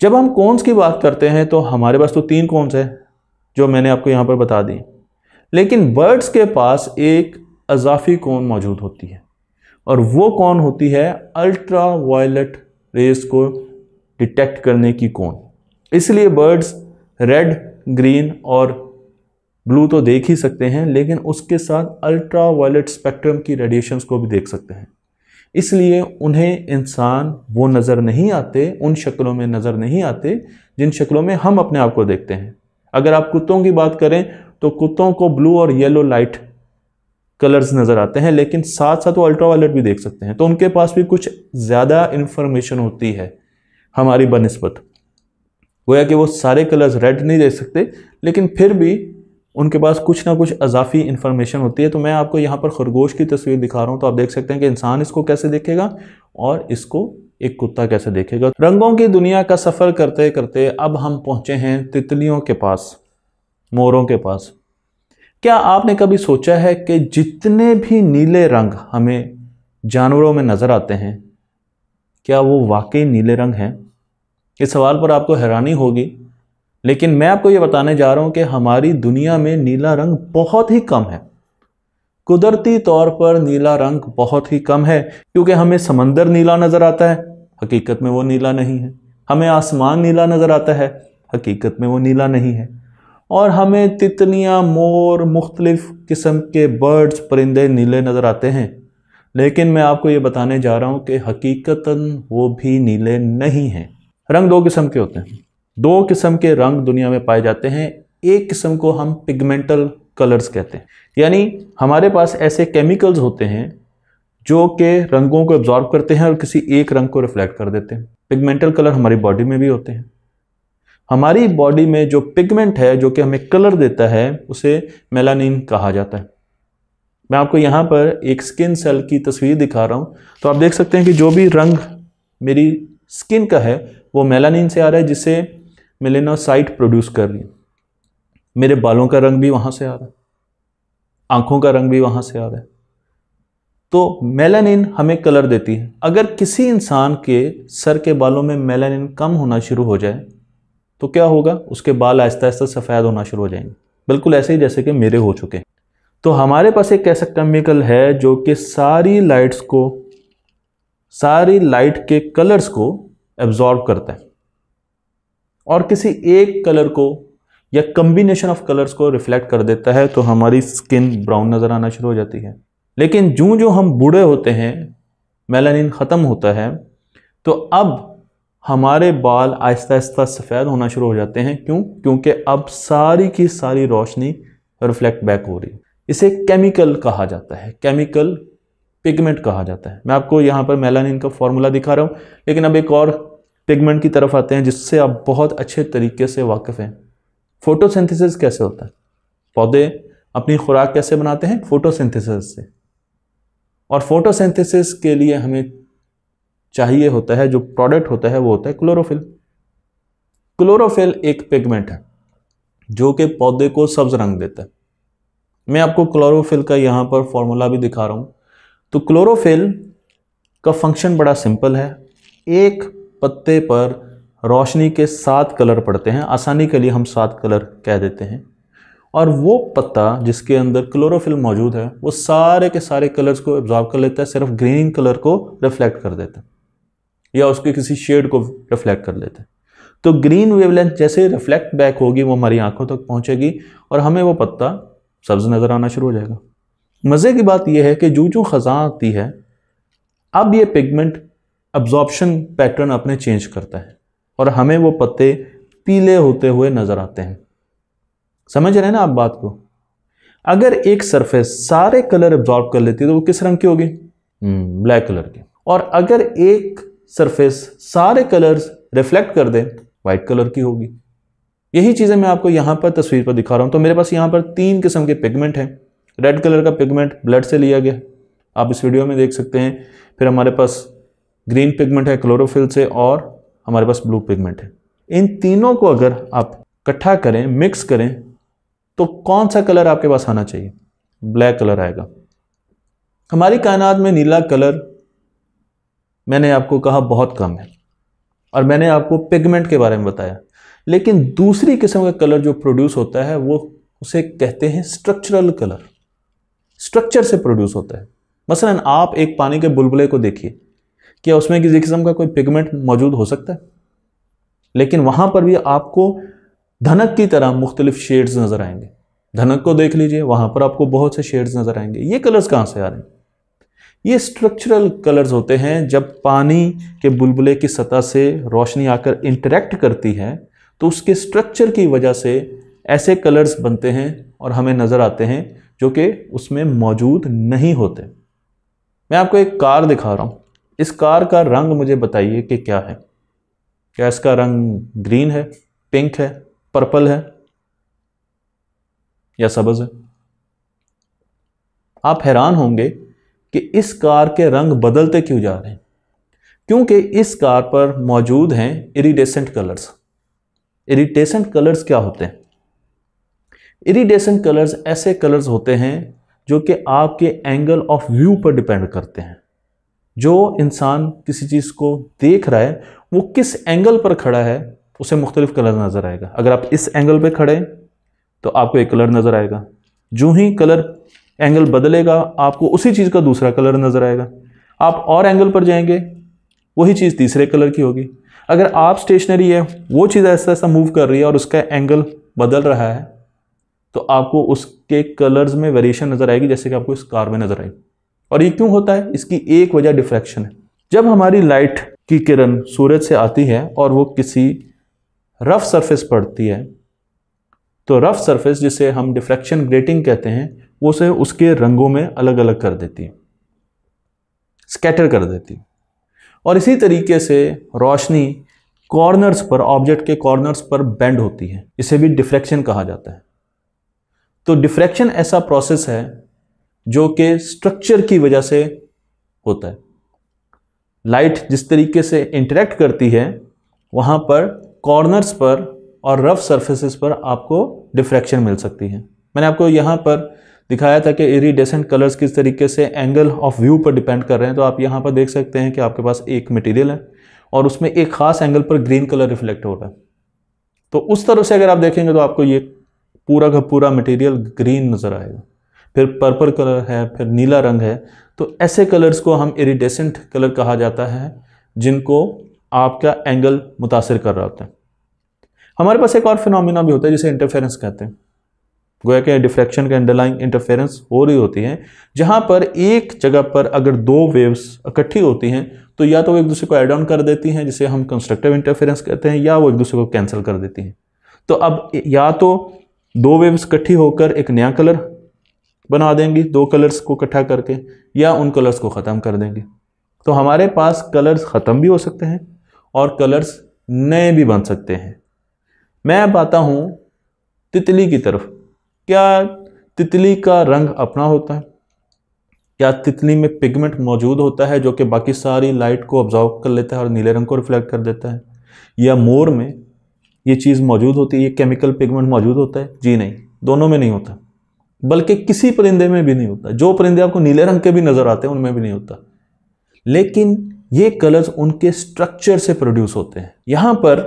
जब हम कौनस की बात करते हैं तो हमारे पास तो तीन कौनस हैं जो मैंने आपको यहाँ पर बता दी लेकिन बर्ड्स के पास एक अजाफी कौन मौजूद होती है और वो कौन होती है अल्ट्रा वायलेट रेस को डिटेक्ट करने की कौन इसलिए बर्ड्स रेड ग्रीन और ब्लू तो देख ही सकते हैं लेकिन उसके साथ अल्ट्रा वायलेट स्पेक्ट्रम की रेडिएशंस को भी देख सकते हैं इसलिए उन्हें इंसान वो नज़र नहीं आते उन शक्लों में नज़र नहीं आते जिन शक्लों में हम अपने आप को देखते हैं अगर आप कुत्तों की बात करें तो कुत्तों को ब्लू और येलो लाइट कलर्स नज़र आते हैं लेकिन साथ साथ वो अल्ट्रा वायलेट भी देख सकते हैं तो उनके पास भी कुछ ज़्यादा इन्फॉर्मेशन होती है हमारी बनस्बत गोया कि वो सारे कलर्स रेड नहीं देख सकते लेकिन फिर भी उनके पास कुछ ना कुछ अजाफी इन्फॉर्मेशन होती है तो मैं आपको यहाँ पर खरगोश की तस्वीर दिखा रहा हूँ तो आप देख सकते हैं कि इंसान इसको कैसे देखेगा और इसको एक कुत्ता कैसे देखेगा रंगों की दुनिया का सफ़र करते करते अब हम पहुँचे हैं तितलियों के पास मोरों के पास क्या आपने कभी सोचा है कि जितने भी नीले रंग हमें जानवरों में नज़र आते हैं क्या वो वाकई नीले रंग हैं इस सवाल पर आपको हैरानी होगी लेकिन मैं आपको ये बताने जा रहा हूँ कि हमारी दुनिया में नीला रंग बहुत ही कम है कुदरती तौर पर नीला रंग बहुत ही कम है क्योंकि हमें समंदर नीला नज़र आता है हकीकत में वो नीला नहीं है हमें आसमान नीला नज़र आता है हकीकत में वो नीला नहीं है और हमें तितलियाँ मोर मुख्तलिफ़ किस्म के बर्ड्स परिंदे नीले नज़र आते हैं लेकिन मैं आपको ये बताने जा रहा हूँ कि हकीकतन वो भी नीले नहीं हैं रंग दो किस्म के होते हैं दो किस्म के रंग दुनिया में पाए जाते हैं एक किस्म को हम पिगमेंटल कलर्स कहते हैं यानी हमारे पास ऐसे केमिकल्स होते हैं जो कि रंगों को एब्जॉर्ब करते हैं और किसी एक रंग को रिफ्लेक्ट कर देते हैं पिगमेंटल कलर हमारी बॉडी में भी होते हैं हमारी बॉडी में जो पिगमेंट है जो कि हमें कलर देता है उसे मेलानिन कहा जाता है मैं आपको यहाँ पर एक स्किन सेल की तस्वीर दिखा रहा हूँ तो आप देख सकते हैं कि जो भी रंग मेरी स्किन का है वो मेलानिन से आ रहा है जिससे मेलेनोसाइट प्रोड्यूस कर रही है मेरे बालों का रंग भी वहाँ से आ रहा है आँखों का रंग भी वहाँ से आ रहा है तो मेलानिन हमें कलर देती है अगर किसी इंसान के सर के बालों में मेलानिन कम होना शुरू हो जाए तो क्या होगा उसके बाल आहिस्ता आहिस्ता सफ़ेद होना शुरू हो जाएंगे बिल्कुल ऐसे ही जैसे कि मेरे हो चुके तो हमारे पास एक ऐसा केमिकल है जो कि सारी लाइट्स को सारी लाइट के कलर्स को एब्जॉर्ब करता है और किसी एक कलर को या कम्बिनेशन ऑफ कलर्स को रिफ्लेक्ट कर देता है तो हमारी स्किन ब्राउन नज़र आना शुरू हो जाती है लेकिन जूँ जो हम बूढ़े होते हैं मेलानिन ख़त्म होता है तो अब हमारे बाल आहिस्ता आहिस्ता सफ़ेद होना शुरू हो जाते हैं क्यों क्योंकि अब सारी की सारी रोशनी रिफ्लेक्ट बैक हो रही है इसे केमिकल कहा जाता है केमिकल पिगमेंट कहा जाता है मैं आपको यहाँ पर मेलानिन का फॉर्मूला दिखा रहा हूँ लेकिन अब एक और पिगमेंट की तरफ आते हैं जिससे आप बहुत अच्छे तरीके से वाकिफ़ हैं फोटोसिंथेसिस कैसे होता है पौधे अपनी खुराक कैसे बनाते हैं फोटोसिंथेसिस से और फोटोसिंथेसिस के लिए हमें चाहिए होता है जो प्रोडक्ट होता है वो होता है क्लोरोफिल क्लोरोफिल एक पिगमेंट है जो कि पौधे को सब्ज रंग देता है मैं आपको क्लोरोफिल का यहाँ पर फॉर्मूला भी दिखा रहा हूँ तो क्लोरोफिल का फंक्शन बड़ा सिंपल है एक पत्ते पर रोशनी के सात कलर पड़ते हैं आसानी के लिए हम सात कलर कह देते हैं और वो पत्ता जिसके अंदर क्लोरोफिल मौजूद है वो सारे के सारे कलर्स को एब्जॉर्व कर लेता है सिर्फ ग्रीन कलर को रिफ्लेक्ट कर देता है या उसके किसी शेड को रिफ्लेक्ट कर लेते हैं तो ग्रीन वेवलेंथ जैसे रिफ्लेक्ट बैक होगी वो हमारी आंखों तक पहुंचेगी और हमें वो पत्ता सब्ज़ नज़र आना शुरू हो जाएगा मज़े की बात यह है कि जो जो ख़जा आती है अब ये पिगमेंट अब्जॉर्बशन पैटर्न अपने चेंज करता है और हमें वो पत्ते पीले होते हुए नज़र आते हैं समझ रहे हैं ना आप बात को अगर एक सरफेस सारे कलर एब्जॉर्ब कर लेती है तो वो किस रंग की होगी ब्लैक hmm, कलर की और अगर एक सरफेस सारे कलर्स रिफ्लेक्ट कर दें वाइट कलर की होगी यही चीज़ें मैं आपको यहाँ पर तस्वीर पर दिखा रहा हूँ तो मेरे पास यहाँ पर तीन किस्म के पिगमेंट हैं रेड कलर का पिगमेंट ब्लड से लिया गया आप इस वीडियो में देख सकते हैं फिर हमारे पास ग्रीन पिगमेंट है क्लोरोफिल से और हमारे पास ब्लू पिगमेंट है इन तीनों को अगर आप इकट्ठा करें मिक्स करें तो कौन सा कलर आपके पास आना चाहिए ब्लैक कलर आएगा हमारी कायनात में नीला कलर मैंने आपको कहा बहुत कम है और मैंने आपको पिगमेंट के बारे में बताया लेकिन दूसरी किस्म का कलर जो प्रोड्यूस होता है वो उसे कहते हैं स्ट्रक्चरल कलर स्ट्रक्चर से प्रोड्यूस होता है मसलन आप एक पानी के बुलबुले को देखिए क्या उसमें किसी किस्म का कोई पिगमेंट मौजूद हो सकता है लेकिन वहाँ पर भी आपको धनक की तरह मुख्तलिफ शेड्स नज़र आएंगे धनक को देख लीजिए वहाँ पर आपको बहुत से शेड्स नज़र आएंगे ये कलर्स कहाँ से आ रहे हैं ये स्ट्रक्चरल कलर्स होते हैं जब पानी के बुलबुले की सतह से रोशनी आकर इंटरेक्ट करती है तो उसके स्ट्रक्चर की वजह से ऐसे कलर्स बनते हैं और हमें नज़र आते हैं जो कि उसमें मौजूद नहीं होते मैं आपको एक कार दिखा रहा हूँ इस कार का रंग मुझे बताइए कि क्या है क्या इसका रंग ग्रीन है पिंक है पर्पल है या सबज है आप हैरान होंगे कि इस कार के रंग बदलते क्यों जा रहे हैं क्योंकि इस कार पर मौजूद हैं इरीडेसेंट कलर्स इरीडेसेंट कलर्स क्या होते हैं इरीडेसेंट कलर्स ऐसे कलर्स होते हैं जो कि आपके एंगल ऑफ व्यू पर डिपेंड करते हैं जो इंसान किसी चीज़ को देख रहा है वो किस एंगल पर खड़ा है उसे मुख्तलिफ कलर नज़र आएगा अगर आप इस एंगल पर खड़े तो आपको एक कलर नज़र आएगा जो ही कलर एंगल बदलेगा आपको उसी चीज़ का दूसरा कलर नज़र आएगा आप और एंगल पर जाएंगे वही चीज़ तीसरे कलर की होगी अगर आप स्टेशनरी है वो चीज़ ऐसा ऐसा मूव कर रही है और उसका एंगल बदल रहा है तो आपको उसके कलर्स में वेरिएशन नज़र आएगी जैसे कि आपको इस कार में नज़र आएगी और ये क्यों होता है इसकी एक वजह डिफ्रैक्शन है जब हमारी लाइट की किरण सूरज से आती है और वो किसी रफ़ सरफेस पड़ती है तो रफ़ सरफेस जिसे हम डिफ्रैक्शन ग्रेटिंग कहते हैं वो उसे उसके रंगों में अलग अलग कर देती है स्कैटर कर देती है और इसी तरीके से रोशनी कॉर्नर्स पर ऑब्जेक्ट के कॉर्नर्स पर बेंड होती है इसे भी डिफ्रैक्शन कहा जाता है तो डिफ्रैक्शन ऐसा प्रोसेस है जो कि स्ट्रक्चर की वजह से होता है लाइट जिस तरीके से इंटरेक्ट करती है वहाँ पर कॉर्नर्स पर और रफ सर्फेसिस पर आपको डिफ्रैक्शन मिल सकती है मैंने आपको यहाँ पर दिखाया था कि इरीडेसेंट कलर्स किस तरीके से एंगल ऑफ व्यू पर डिपेंड कर रहे हैं तो आप यहाँ पर देख सकते हैं कि आपके पास एक मटेरियल है और उसमें एक ख़ास एंगल पर ग्रीन कलर रिफ्लेक्ट हो रहा है तो उस तरफ से अगर आप देखेंगे तो आपको ये पूरा का पूरा मटेरियल ग्रीन नज़र आएगा फिर पर्पल कलर है फिर नीला रंग है तो ऐसे कलर्स को हम इरीडेसेंट कलर कहा जाता है जिनको आपका एंगल मुतासर कर रहा होता है हमारे पास एक और फिनोमिना भी होता है जिसे इंटरफेरेंस कहते हैं गोया के डिफ्रैक्शन के अंडरलाइंग इंटरफेरेंस हो रही होती है जहाँ पर एक जगह पर अगर दो वेव्स इकट्ठी होती हैं तो या तो वो एक दूसरे को एड ऑन कर देती हैं जिसे हम कंस्ट्रक्टिव इंटरफेरेंस कहते हैं या वो एक दूसरे को कैंसिल कर देती हैं तो अब या तो दो वेव्स इकट्ठी होकर एक नया कलर बना देंगी दो कलर्स को इकट्ठा करके या उन कलर्स को ख़त्म कर देंगी तो हमारे पास कलर्स ख़त्म भी हो सकते हैं और कलर्स नए भी बन सकते हैं मैं अब आता हूँ तितली की तरफ क्या तितली का रंग अपना होता है क्या तितली में पिगमेंट मौजूद होता है जो कि बाकी सारी लाइट को ऑब्जॉर्व कर लेता है और नीले रंग को रिफ्लेक्ट कर देता है या मोर में ये चीज़ मौजूद होती है ये केमिकल पिगमेंट मौजूद होता है जी नहीं दोनों में नहीं होता बल्कि किसी परिंदे में भी नहीं होता जो परिंदे आपको नीले रंग के भी नज़र आते हैं उनमें भी नहीं होता लेकिन ये कलर्स उनके स्ट्रक्चर से प्रोड्यूस होते हैं यहाँ पर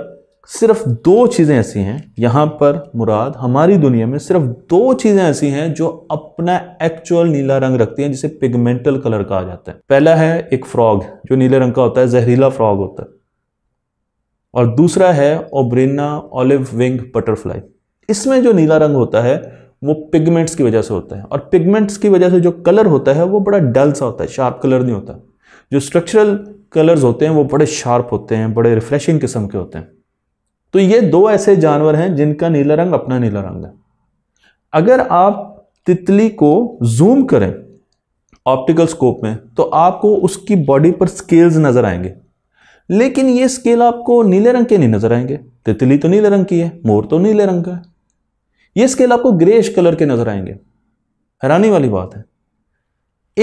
सिर्फ दो चीज़ें ऐसी हैं यहाँ पर मुराद हमारी दुनिया में सिर्फ दो चीज़ें ऐसी हैं जो अपना एक्चुअल नीला रंग रखती हैं जिसे पिगमेंटल कलर कहा जाता है पहला है एक फ्रॉग जो नीले रंग का होता है जहरीला फ्रॉग होता है और दूसरा है ओब्रेना ऑलिव विंग बटरफ्लाई इसमें जो नीला रंग होता है वो पिगमेंट्स की वजह से होता है और पिगमेंट्स की वजह से जो कलर होता है वो बड़ा डल सा होता है शार्प कलर नहीं होता जो स्ट्रक्चरल कलर्स होते हैं वो बड़े शार्प होते हैं बड़े रिफ्रेशिंग किस्म के होते हैं तो ये दो ऐसे जानवर हैं जिनका नीला रंग अपना नीला रंग है अगर आप तितली को जूम करें ऑप्टिकल स्कोप में तो आपको उसकी बॉडी पर स्केल्स नज़र आएंगे लेकिन ये स्केल आपको नीले रंग के नहीं नज़र आएंगे तितली तो नीले रंग की है मोर तो नीले रंग का है ये स्केल आपको ग्रेश कलर के नज़र आएंगे हैरानी वाली बात है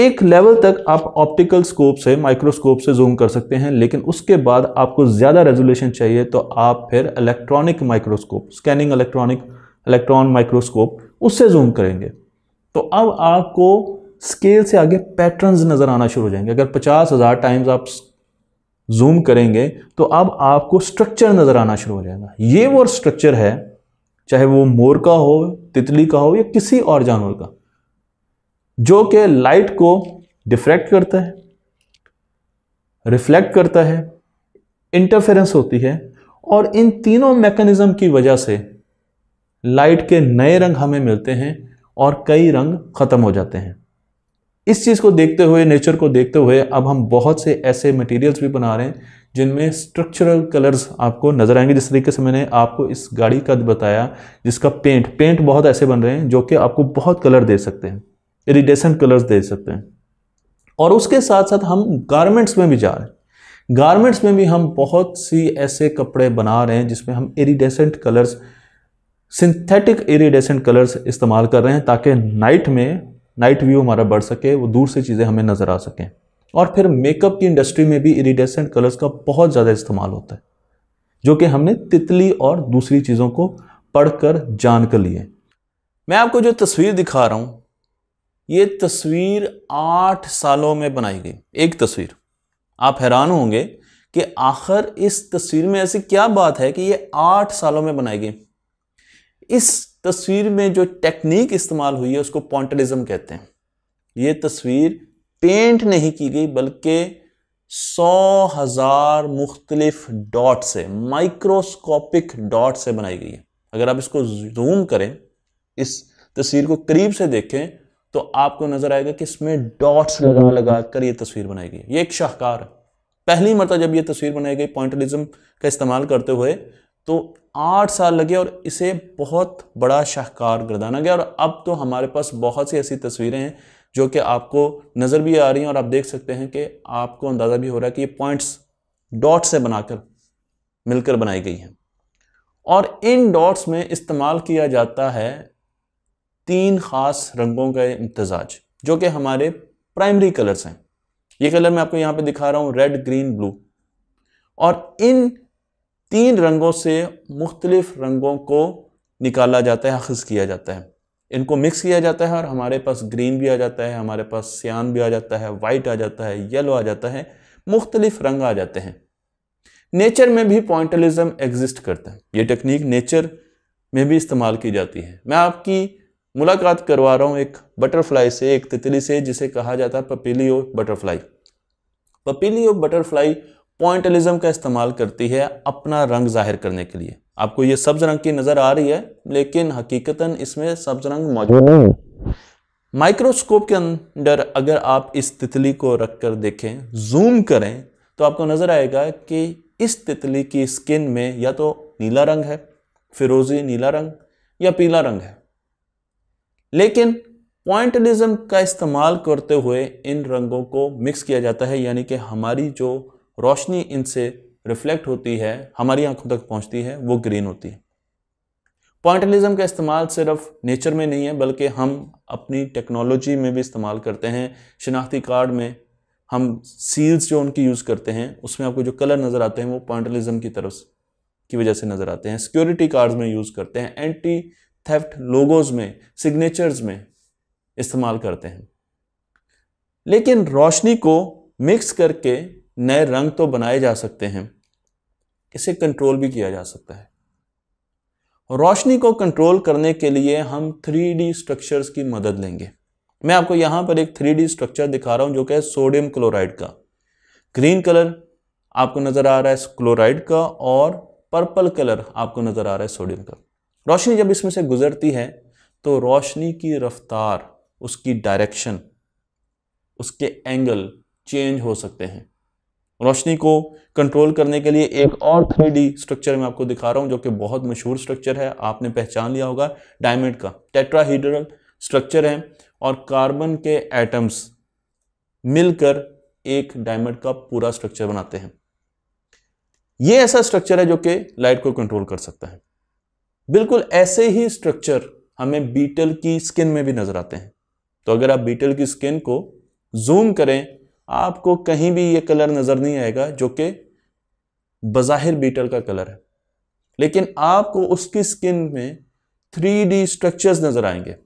एक लेवल तक आप ऑप्टिकल स्कोप से माइक्रोस्कोप से जूम कर सकते हैं लेकिन उसके बाद आपको ज़्यादा रेजोल्यूशन चाहिए तो आप फिर electronic microscope scanning electronic electron microscope उससे जूम करेंगे तो अब आपको स्केल से आगे पैटर्न्स नज़र आना शुरू हो जाएंगे अगर पचास हज़ार टाइम्स आप जूम करेंगे तो अब आपको स्ट्रक्चर नज़र आना शुरू हो जाएगा ये वो स्ट्रक्चर है चाहे वो मोर का हो तितली का हो या किसी और जानवर का जो कि लाइट को डिफ्रैक्ट करता है रिफ्लेक्ट करता है इंटरफेरेंस होती है और इन तीनों मैकेनिज्म की वजह से लाइट के नए रंग हमें मिलते हैं और कई रंग ख़त्म हो जाते हैं इस चीज़ को देखते हुए नेचर को देखते हुए अब हम बहुत से ऐसे मटेरियल्स भी बना रहे हैं जिनमें स्ट्रक्चरल कलर्स आपको नज़र आएंगे जिस तरीके से मैंने आपको इस गाड़ी का बताया जिसका पेंट पेंट बहुत ऐसे बन रहे हैं जो कि आपको बहुत कलर दे सकते हैं इरीडेशन कलर्स दे सकते हैं और उसके साथ साथ हम गारमेंट्स में भी जा रहे हैं गारमेंट्स में भी हम बहुत सी ऐसे कपड़े बना रहे हैं जिसमें हम iridescent colours synthetic iridescent colours इस्तेमाल कर रहे हैं ताकि नाइट में नाइट व्यू हमारा बढ़ सके वो दूर से चीज़ें हमें नज़र आ सकें और फिर मेकअप की इंडस्ट्री में भी इरीडेसेंट कलर्स का बहुत ज़्यादा इस्तेमाल होता है जो कि हमने तितली और दूसरी चीज़ों को पढ़कर जान कर लिए मैं आपको जो तस्वीर दिखा रहा हूँ ये तस्वीर आठ सालों में बनाई गई एक तस्वीर आप हैरान होंगे कि आखिर इस तस्वीर में ऐसी क्या बात है कि ये आठ सालों में बनाई गई इस तस्वीर में जो टेक्निक इस्तेमाल हुई है उसको पॉन्टलिज्म कहते हैं ये तस्वीर पेंट नहीं की गई बल्कि सौ हज़ार मुख्तलिफ डॉट से माइक्रोस्कोपिक डॉट से बनाई गई है अगर आप इसको जूम करें इस तस्वीर को करीब से देखें तो आपको नजर आएगा कि इसमें डॉट्स लगा लगा कर ये तस्वीर बनाई गई ये एक शाहकार है पहली मरतब जब ये तस्वीर बनाई गई पॉइंटलिज्म का इस्तेमाल करते हुए तो आठ साल लगे और इसे बहुत बड़ा शाहकार गर्दाना गया और अब तो हमारे पास बहुत सी ऐसी तस्वीरें हैं जो कि आपको नज़र भी आ रही हैं और आप देख सकते हैं कि आपको अंदाज़ा भी हो रहा है कि ये पॉइंट्स डॉट्स से बनाकर मिलकर बनाई गई हैं और इन डॉट्स में इस्तेमाल किया जाता है तीन खास रंगों का इम्तजाज जो कि हमारे प्राइमरी कलर्स हैं ये कलर मैं आपको यहाँ पे दिखा रहा हूँ रेड ग्रीन ब्लू और इन तीन रंगों से मुख्तलिफ रंगों को निकाला जाता है अखज़ किया जाता है इनको मिक्स किया जाता है और हमारे पास ग्रीन भी आ जाता है हमारे पास सियान भी आ जाता है वाइट आ जाता है येलो आ जाता है मुख्तलिफ रंग आ जाते हैं नेचर में भी पॉइंटलिज्म एग्जिस्ट करता है ये टेक्निक नेचर में भी इस्तेमाल की जाती है मैं आपकी मुलाकात करवा रहा हूँ एक बटरफ्लाई से एक तितली से जिसे कहा जाता है पपीलियो बटरफ्लाई पपीलियो बटरफ्लाई पॉइंटलिज्म का इस्तेमाल करती है अपना रंग जाहिर करने के लिए आपको ये सब्ज रंग की नज़र आ रही है लेकिन हकीकतन इसमें सब्ज रंग मौजूद नहीं माइक्रोस्कोप के अंदर अगर आप इस तितली को रख कर देखें जूम करें तो आपको नज़र आएगा कि इस तितली की स्किन में या तो नीला रंग है फिरोजी नीला रंग या पीला रंग है लेकिन पॉइंटलिज्म का इस्तेमाल करते हुए इन रंगों को मिक्स किया जाता है यानी कि हमारी जो रोशनी इनसे रिफ्लेक्ट होती है हमारी आंखों तक पहुंचती है वो ग्रीन होती है पॉइंटलिज्म का इस्तेमाल सिर्फ नेचर में नहीं है बल्कि हम अपनी टेक्नोलॉजी में भी इस्तेमाल करते हैं शिनाख्ती कार्ड में हम सील्स जो उनकी यूज़ करते हैं उसमें आपको जो कलर नज़र आते हैं वो पॉइंटलिज्म की तरफ की वजह से नज़र आते हैं सिक्योरिटी कार्ड्स में यूज़ करते हैं एंटी थेफ्ट लोगोज में सिग्नेचर्स में इस्तेमाल करते हैं लेकिन रोशनी को मिक्स करके नए रंग तो बनाए जा सकते हैं इसे कंट्रोल भी किया जा सकता है रोशनी को कंट्रोल करने के लिए हम थ्री डी स्ट्रक्चर्स की मदद लेंगे मैं आपको यहाँ पर एक थ्री डी स्ट्रक्चर दिखा रहा हूँ जो कि है सोडियम क्लोराइड का ग्रीन कलर आपको नज़र आ रहा है क्लोराइड का और पर्पल कलर आपको नज़र आ रहा है सोडियम का रोशनी जब इसमें से गुजरती है तो रोशनी की रफ्तार उसकी डायरेक्शन उसके एंगल चेंज हो सकते हैं रोशनी को कंट्रोल करने के लिए एक और थ्री स्ट्रक्चर में आपको दिखा रहा हूँ जो कि बहुत मशहूर स्ट्रक्चर है आपने पहचान लिया होगा डायमंड का टेट्राहीड्रल स्ट्रक्चर है और कार्बन के एटम्स मिलकर एक डायमंड का पूरा स्ट्रक्चर बनाते हैं ये ऐसा स्ट्रक्चर है जो कि लाइट को कंट्रोल कर सकता है बिल्कुल ऐसे ही स्ट्रक्चर हमें बीटल की स्किन में भी नजर आते हैं तो अगर आप बीटल की स्किन को जूम करें आपको कहीं भी ये कलर नजर नहीं आएगा जो कि बज़ाहिर बीटल का कलर है लेकिन आपको उसकी स्किन में थ्री डी स्ट्रक्चर्स नज़र आएंगे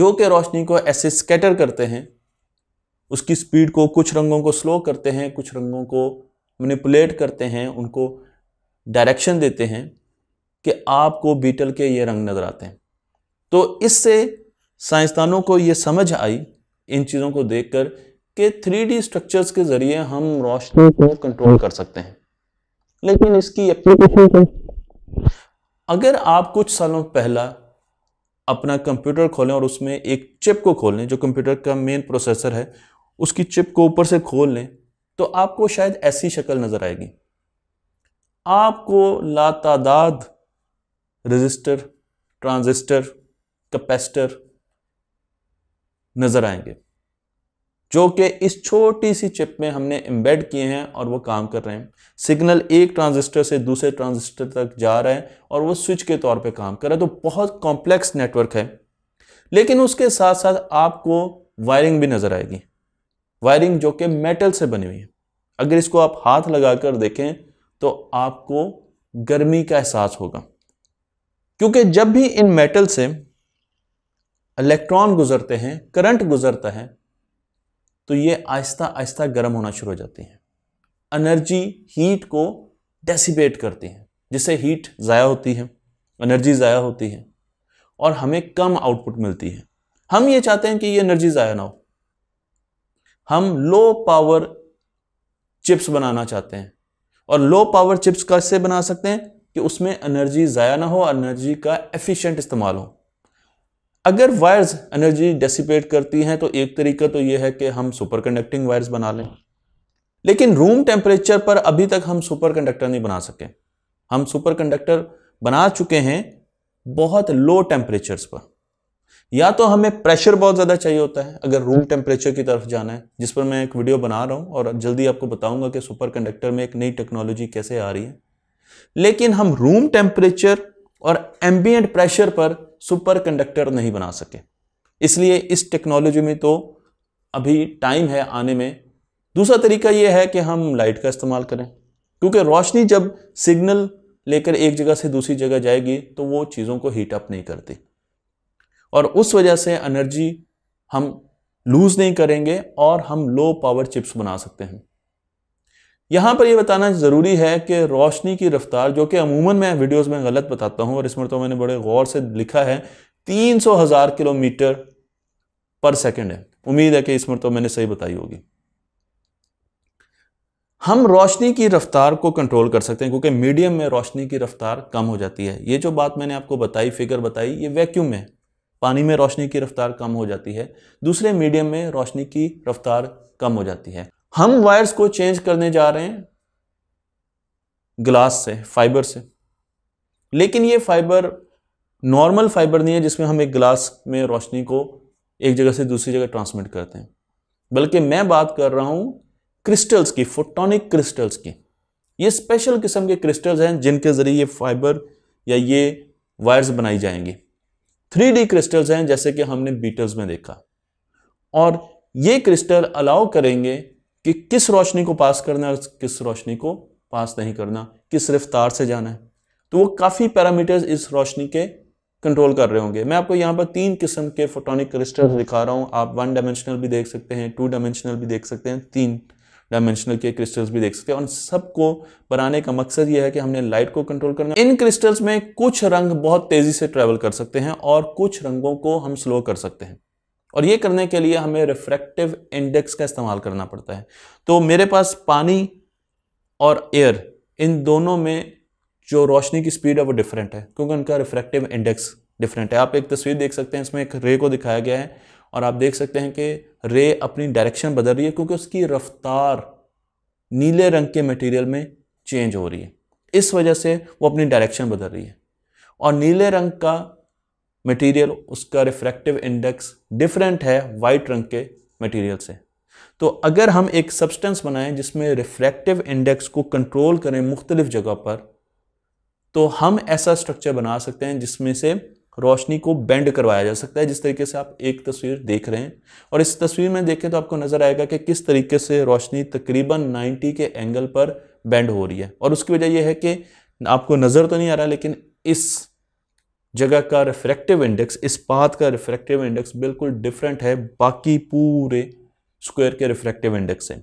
जो कि रोशनी को ऐसे स्कैटर करते हैं उसकी स्पीड को कुछ रंगों को स्लो करते हैं कुछ रंगों को मैनिपुलेट करते हैं उनको डायरेक्शन देते हैं कि आपको बीटल के ये रंग नज़र आते हैं तो इससे साइंसदानों को ये समझ आई इन चीज़ों को देखकर कि थ्री स्ट्रक्चर्स के ज़रिए हम रोशनी को कंट्रोल कर सकते हैं लेकिन इसकी एप्लीकेशन अगर आप कुछ सालों पहला अपना कंप्यूटर खोलें और उसमें एक चिप को खोल लें जो कंप्यूटर का मेन प्रोसेसर है उसकी चिप को ऊपर से खोल लें तो आपको शायद ऐसी शक्ल नज़र आएगी आपको लातादाद रजिस्टर ट्रांजिस्टर कैपेसिटर नज़र आएंगे जो कि इस छोटी सी चिप में हमने एम्बेड किए हैं और वो काम कर रहे हैं सिग्नल एक ट्रांजिस्टर से दूसरे ट्रांजिस्टर तक जा रहा है और वो स्विच के तौर पे काम कर रहा है तो बहुत कॉम्प्लेक्स नेटवर्क है लेकिन उसके साथ साथ आपको वायरिंग भी नज़र आएगी वायरिंग जो कि मेटल से बनी हुई है अगर इसको आप हाथ लगा कर देखें तो आपको गर्मी का एहसास होगा क्योंकि जब भी इन मेटल से इलेक्ट्रॉन गुजरते हैं करंट गुजरता है तो ये आहिस्ता आहिस्ता गर्म होना शुरू हो जाती हैं एनर्जी हीट को डेसिबेट करती हैं जिससे हीट ज़ाया होती है एनर्जी ज़ाया होती है और हमें कम आउटपुट मिलती है हम ये चाहते हैं कि ये एनर्जी ज़ाया ना हो हम लो पावर चिप्स बनाना चाहते हैं और लो पावर चिप्स कैसे बना सकते हैं कि उसमें एनर्जी ज़ाया ना हो एनर्जी का एफिशिएंट इस्तेमाल हो अगर वायर्स एनर्जी डेसिपेट करती हैं तो एक तरीका तो यह है कि हम सुपर कंडक्टिंग वायर्स बना लें लेकिन रूम टेम्परेचर पर अभी तक हम सुपर कंडक्टर नहीं बना सके हम सुपर कंडक्टर बना चुके हैं बहुत लो टेम्परेचर्स पर या तो हमें प्रेशर बहुत ज़्यादा चाहिए होता है अगर रूम टेम्परेचर की तरफ जाना है जिस पर मैं एक वीडियो बना रहा हूँ और जल्दी आपको बताऊंगा कि सुपर कंडक्टर में एक नई टेक्नोलॉजी कैसे आ रही है लेकिन हम रूम टेम्परेचर और एम्बियंट प्रेशर पर सुपर कंडक्टर नहीं बना सके इसलिए इस टेक्नोलॉजी में तो अभी टाइम है आने में दूसरा तरीका यह है कि हम लाइट का इस्तेमाल करें क्योंकि रोशनी जब सिग्नल लेकर एक जगह से दूसरी जगह जाएगी तो वो चीज़ों को हीट अप नहीं करती और उस वजह से एनर्जी हम लूज़ नहीं करेंगे और हम लो पावर चिप्स बना सकते हैं यहाँ पर यह बताना ज़रूरी है कि रोशनी की रफ्तार जो कि अमूमन मैं वीडियोस में गलत बताता हूँ और इसमें तो मैंने बड़े गौर से लिखा है तीन सौ हज़ार किलोमीटर पर सेकंड है उम्मीद है कि इसमें तो मैंने सही बताई होगी हम रोशनी की रफ्तार को कंट्रोल कर सकते हैं क्योंकि मीडियम में रोशनी की रफ्तार कम हो जाती है ये जो बात मैंने आपको बताई फिगर बताई ये वैक्यूम में पानी में रोशनी की रफ्तार कम हो जाती है दूसरे मीडियम में रोशनी की रफ्तार कम हो जाती है हम वायर्स को चेंज करने जा रहे हैं ग्लास से फाइबर से लेकिन ये फाइबर नॉर्मल फाइबर नहीं है जिसमें हम एक ग्लास में रोशनी को एक जगह से दूसरी जगह ट्रांसमिट करते हैं बल्कि मैं बात कर रहा हूँ क्रिस्टल्स की फोटोनिक क्रिस्टल्स की ये स्पेशल किस्म के क्रिस्टल्स हैं जिनके ज़रिए ये फाइबर या ये वायर्स बनाई जाएंगी थ्री डी क्रिस्टल्स हैं जैसे कि हमने बीटल्स में देखा और ये क्रिस्टल अलाउ करेंगे कि किस रोशनी को पास करना है और किस रोशनी को पास नहीं करना किस रफ्तार से जाना है तो वो काफ़ी पैरामीटर्स इस रोशनी के कंट्रोल कर रहे होंगे मैं आपको यहाँ पर तीन किस्म के फोटोनिक क्रिस्टल दिखा रहा हूँ आप वन डायमेंशनल भी देख सकते हैं टू डायमेंशनल भी देख सकते हैं तीन डायमेंशनल के क्रिस्टल्स भी देख सकते हैं और सबको बनाने का मकसद यह है कि हमने लाइट को कंट्रोल करना इन क्रिस्टल्स में कुछ रंग बहुत तेज़ी से ट्रेवल कर सकते हैं और कुछ रंगों को हम स्लो कर सकते हैं और ये करने के लिए हमें रिफ्रैक्टिव इंडेक्स का इस्तेमाल करना पड़ता है तो मेरे पास पानी और एयर इन दोनों में जो रोशनी की स्पीड है वो डिफरेंट है क्योंकि उनका रिफ्रैक्टिव इंडेक्स डिफरेंट है आप एक तस्वीर देख सकते हैं इसमें एक रे को दिखाया गया है और आप देख सकते हैं कि रे अपनी डायरेक्शन बदल रही है क्योंकि उसकी रफ्तार नीले रंग के मटेरियल में चेंज हो रही है इस वजह से वो अपनी डायरेक्शन बदल रही है और नीले रंग का मटेरियल उसका रिफ्रैक्टिव इंडेक्स डिफरेंट है वाइट रंग के मटेरियल से तो अगर हम एक सब्सटेंस बनाएं जिसमें रिफ्रैक्टिव इंडेक्स को कंट्रोल करें मुख्तलिफ जगह पर तो हम ऐसा स्ट्रक्चर बना सकते हैं जिसमें से रोशनी को बेंड करवाया जा सकता है जिस तरीके से आप एक तस्वीर देख रहे हैं और इस तस्वीर में देखें तो आपको नज़र आएगा कि किस तरीके से रोशनी तकरीबन 90 के एंगल पर बेंड हो रही है और उसकी वजह यह है कि आपको नज़र तो नहीं आ रहा लेकिन इस जगह का रिफ्रैक्टिव इंडेक्स इस पाथ का रिफ्रैक्टिव इंडेक्स बिल्कुल डिफरेंट है बाकी पूरे स्क्वायर के रिफ्रैक्टिव इंडेक्स से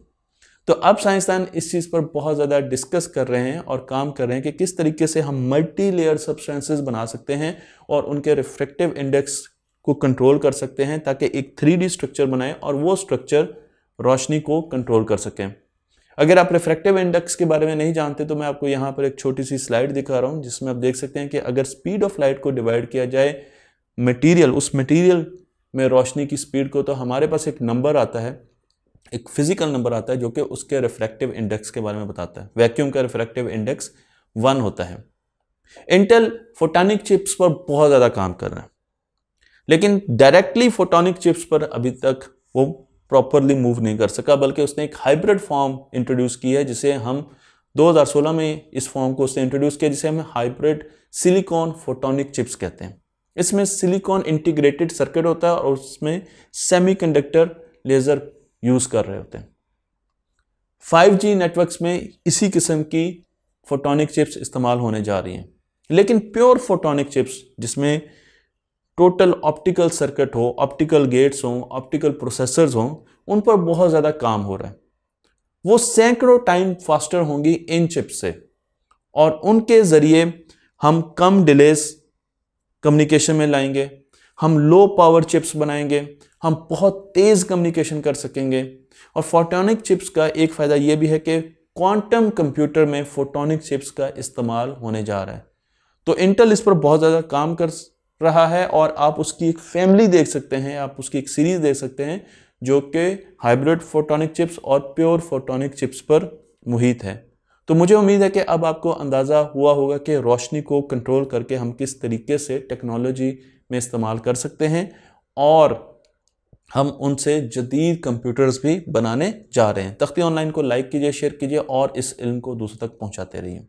तो अब साइंसदान इस चीज़ पर बहुत ज़्यादा डिस्कस कर रहे हैं और काम कर रहे हैं कि किस तरीके से हम मल्टी लेयर सब्सटेंसेस बना सकते हैं और उनके रिफ्रैक्टिव इंडेक्स को कंट्रोल कर सकते हैं ताकि एक थ्री स्ट्रक्चर बनाएं और वो स्ट्रक्चर रोशनी को कंट्रोल कर सकें अगर आप रिफ्रैक्टिव इंडेक्स के बारे में नहीं जानते तो मैं आपको यहाँ पर एक छोटी सी स्लाइड दिखा रहा हूँ जिसमें आप देख सकते हैं कि अगर स्पीड ऑफ लाइट को डिवाइड किया जाए मटीरियल उस मटीरियल में रोशनी की स्पीड को तो हमारे पास एक नंबर आता है एक फिजिकल नंबर आता है जो कि उसके रिफ्रैक्टिव इंडेक्स के बारे में बताता है वैक्यूम का रिफ्रैक्टिव इंडेक्स वन होता है इंटेल फोटोनिक चिप्स पर बहुत ज़्यादा काम कर रहे हैं लेकिन डायरेक्टली फोटोनिक चिप्स पर अभी तक वो प्रॉपरली मूव नहीं कर सका बल्कि उसने एक हाइब्रिड फॉर्म इंट्रोड्यूस की है जिसे हम 2016 में इस फॉर्म को उसने इंट्रोड्यूस किया जिसे हम हाइब्रिड सिलिकॉन फोटोनिक चिप्स कहते हैं इसमें सिलिकॉन इंटीग्रेटेड सर्किट होता है और उसमें सेमीकंडक्टर लेज़र यूज़ कर रहे होते हैं 5G नेटवर्क्स में इसी किस्म की फोटोनिक चिप्स इस्तेमाल होने जा रही हैं लेकिन प्योर फोटोनिक चिप्स जिसमें टोटल ऑप्टिकल सर्किट हो ऑप्टिकल गेट्स हों ऑप्टिकल प्रोसेसर्स हों उन पर बहुत ज़्यादा काम हो रहा है वो सैकड़ों टाइम फास्टर होंगी इन चिप से और उनके ज़रिए हम कम डिलेस कम्युनिकेशन में लाएंगे हम लो पावर चिप्स बनाएंगे हम बहुत तेज़ कम्युनिकेशन कर सकेंगे और फोटोनिक चिप्स का एक फ़ायदा ये भी है कि क्वांटम कंप्यूटर में फोटोनिक चिप्स का इस्तेमाल होने जा रहा है तो इंटेल इस पर बहुत ज़्यादा काम कर रहा है और आप उसकी एक फैमिली देख सकते हैं आप उसकी एक सीरीज देख सकते हैं जो कि हाइब्रिड फोटोनिक चिप्स और प्योर फोटोनिक चिप्स पर मुहित है तो मुझे उम्मीद है कि अब आपको अंदाज़ा हुआ होगा कि रोशनी को कंट्रोल करके हम किस तरीके से टेक्नोलॉजी में इस्तेमाल कर सकते हैं और हम उनसे जदीद कंप्यूटर्स भी बनाने जा रहे हैं तख्ती ऑनलाइन को लाइक कीजिए शेयर कीजिए और इस इल्म को दूसरों तक पहुंचाते रहिए